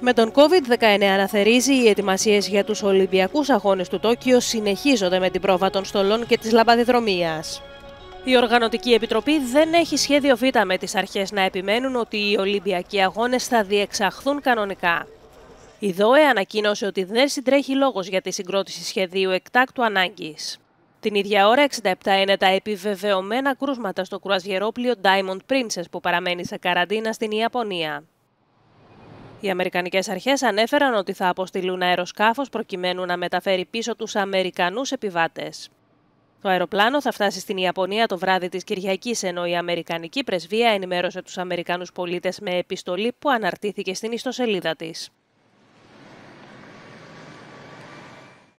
Με τον COVID-19 αναθερίζει, οι ετοιμασίες για τους Ολυμπιακούς Αγώνες του Τόκιο συνεχίζονται με την πρόβα των στολών και της λαμπαδιδρομίας. Η Οργανωτική Επιτροπή δεν έχει σχέδιο Β με τις αρχές να επιμένουν ότι οι Ολυμπιακοί Αγώνες θα διεξαχθούν κανονικά. Η ΔΟΕ ανακοίνωσε ότι δεν συντρέχει λόγος για τη συγκρότηση σχεδίου εκτάκτου ανάγκης. Την ίδια ώρα, 67 είναι τα επιβεβαιωμένα κρούσματα στο κρουαζιερόπλιο Diamond Princess που παραμένει σε καραντίνα στην Ιαπωνία. Οι Αμερικανικές Αρχές ανέφεραν ότι θα αποστείλουν αεροσκάφος προκειμένου να μεταφέρει πίσω τους Αμερικανούς επιβάτες. Το αεροπλάνο θα φτάσει στην Ιαπωνία το βράδυ της Κυριακής, ενώ η Αμερικανική πρεσβεία ενημέρωσε τους Αμερικανούς πολίτες με επιστολή που αναρτήθηκε στην ιστοσελίδα της.